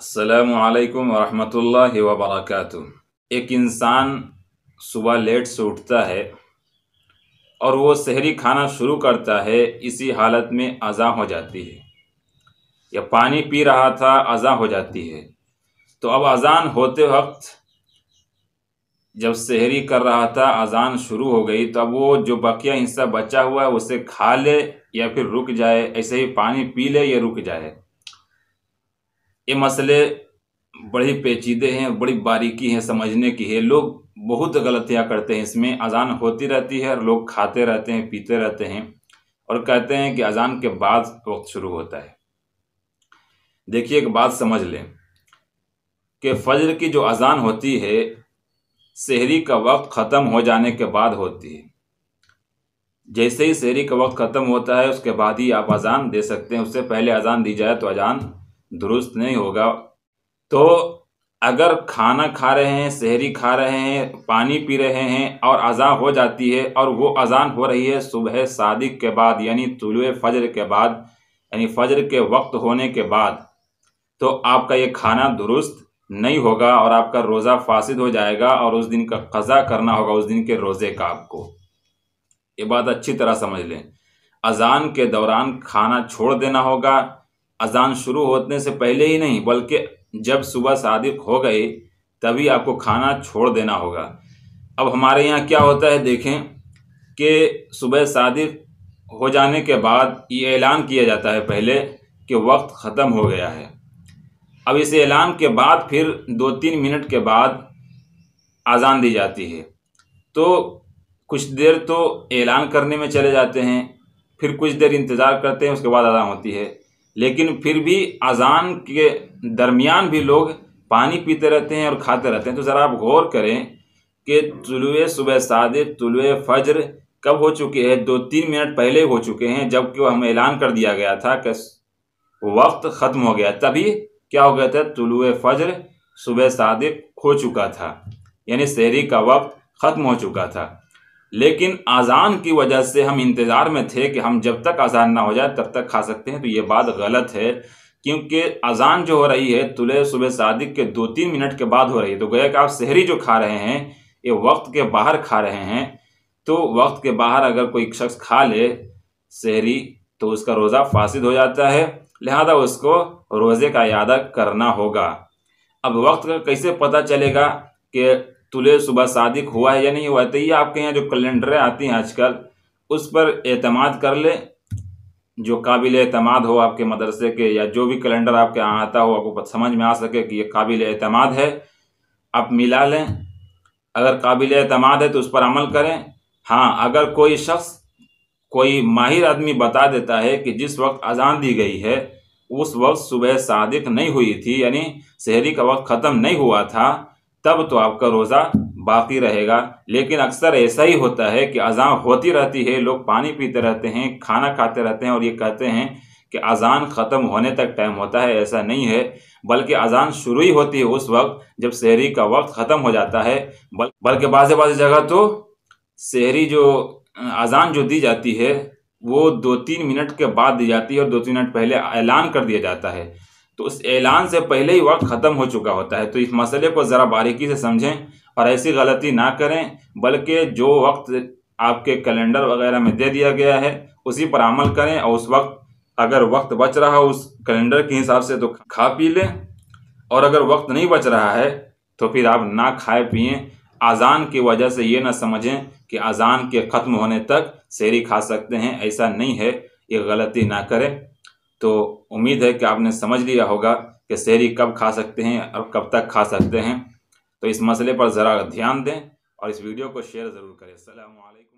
असलकम वरहमल वबरक एक इंसान सुबह लेट से उठता है और वो शहरी खाना शुरू करता है इसी हालत में अज़ा हो जाती है या पानी पी रहा था अज़ा हो जाती है तो अब अज़ान होते वक्त जब शहरी कर रहा था अज़ान शुरू हो गई तो अब वो जो बकिया हिस्सा बचा हुआ है उसे खा ले या फिर रुक जाए ऐसे ही पानी पी ले या रुक जाए ये मसले बड़े पेचीदे हैं बड़ी बारीकी हैं समझने की है लोग बहुत गलतियाँ करते हैं इसमें अजान होती रहती है और लोग खाते रहते हैं पीते रहते हैं और कहते हैं कि अजान के बाद वक्त शुरू होता है देखिए एक बात समझ लें कि फ़ज्र की जो अजान होती है शहरी का वक्त ख़त्म हो जाने के बाद होती है जैसे ही शहरी का वक्त ख़त्म होता है उसके बाद ही आप अजान दे सकते हैं उससे पहले अजान दी जाए तो अजान दुरुस्त नहीं होगा तो अगर खाना खा रहे हैं शहरी खा रहे हैं पानी पी रहे हैं और अजान हो जाती है और वो अज़ान हो रही है सुबह सादिक के बाद यानी तुलु फजर के बाद यानी फजर के वक्त होने के बाद तो आपका ये खाना दुरुस्त नहीं होगा और आपका रोज़ा फासिद हो जाएगा और उस दिन का कज़ा करना होगा उस दिन के रोज़े का आपको ये बात अच्छी तरह समझ लें अज़ान के दौरान खाना छोड़ देना होगा अजान शुरू होने से पहले ही नहीं बल्कि जब सुबह सादिक हो गए तभी आपको खाना छोड़ देना होगा अब हमारे यहाँ क्या होता है देखें कि सुबह सादिक हो जाने के बाद ये ऐलान किया जाता है पहले कि वक्त ख़त्म हो गया है अब इस ऐलान के बाद फिर दो तीन मिनट के बाद आज़ान दी जाती है तो कुछ देर तो ऐलान करने में चले जाते हैं फिर कुछ देर इंतज़ार करते हैं उसके बाद आज़ान होती है लेकिन फिर भी अजान के दरमियान भी लोग पानी पीते रहते हैं और खाते रहते हैं तो ज़रा आप गौर करें कि तुलुए सुबह सादे तुलवे फजर कब हो चुके हैं दो तीन मिनट पहले हो चुके हैं जबकि वह हमें ऐलान कर दिया गया था कि वक्त ख़त्म हो गया तभी क्या हो गया था तुलुए फजर सुबह सादिक हो चुका था यानी शहरी का वक्त ख़त्म हो चुका था लेकिन अज़ान की वजह से हम इंतज़ार में थे कि हम जब तक अज़ान ना हो जाए तब तक खा सकते हैं तो ये बात गलत है क्योंकि अज़ान जो हो रही है तुले सुबह सादिक के दो तीन मिनट के बाद हो रही है तो गया कि आप शहरी जो खा रहे हैं ये वक्त के बाहर खा रहे हैं तो वक्त के बाहर अगर कोई शख्स खा ले शहरी तो उसका रोज़ा फासिद हो जाता है लिहाजा उसको रोज़े का अदा करना होगा अब वक्त का कैसे पता चलेगा कि तुले सुबह सादिक हुआ है या नहीं हुआ है तो ये आपके यहाँ जो कैलेंडरें आती हैं आजकल उस पर एतमाद कर लें जो काबिल अतमाद हो आपके मदरसे के या जो भी कैलेंडर आपके यहाँ आता हो आपको समझ में आ सके कि ये काबिल अतमाद है आप मिला लें अगर काबिल अतमाद है तो उस पर अमल करें हाँ अगर कोई शख्स कोई माहिर आदमी बता देता है कि जिस वक्त अजान दी गई है उस वक्त सुबह सादिक नहीं हुई थी यानी शहरी का वक्त ख़त्म नहीं हुआ था तब तो आपका रोज़ा बाकी रहेगा लेकिन अक्सर ऐसा ही होता है कि अजान होती रहती है लोग पानी पीते रहते हैं खाना खाते रहते हैं और ये कहते हैं कि अजान ख़त्म होने तक टाइम होता है ऐसा नहीं है बल्कि अजान शुरू ही होती है उस वक्त जब शहरी का वक्त ख़त्म हो जाता है बल्कि बाजे बाज़ जगह तो शहरी जो अजान जो दी जाती है वो दो तीन मिनट के बाद दी जाती है और दो तीन मिनट पहले ऐलान कर दिया जाता है तो उस ऐलान से पहले ही वक्त ख़त्म हो चुका होता है तो इस मसले को ज़रा बारीकी से समझें और ऐसी गलती ना करें बल्कि जो वक्त आपके कैलेंडर वगैरह में दे दिया गया है उसी पर अमल करें और उस वक्त अगर वक्त बच रहा हो उस कैलेंडर के हिसाब से तो खा पी लें और अगर वक्त नहीं बच रहा है तो फिर आप ना खाए पिए अजान की वजह से ये ना समझें कि अजान के ख़त्म होने तक शेरी खा सकते हैं ऐसा नहीं है ये गलती ना करें तो उम्मीद है कि आपने समझ लिया होगा कि शहरी कब खा सकते हैं और कब तक खा सकते हैं तो इस मसले पर ज़रा ध्यान दें और इस वीडियो को शेयर ज़रूर करें अल्लाम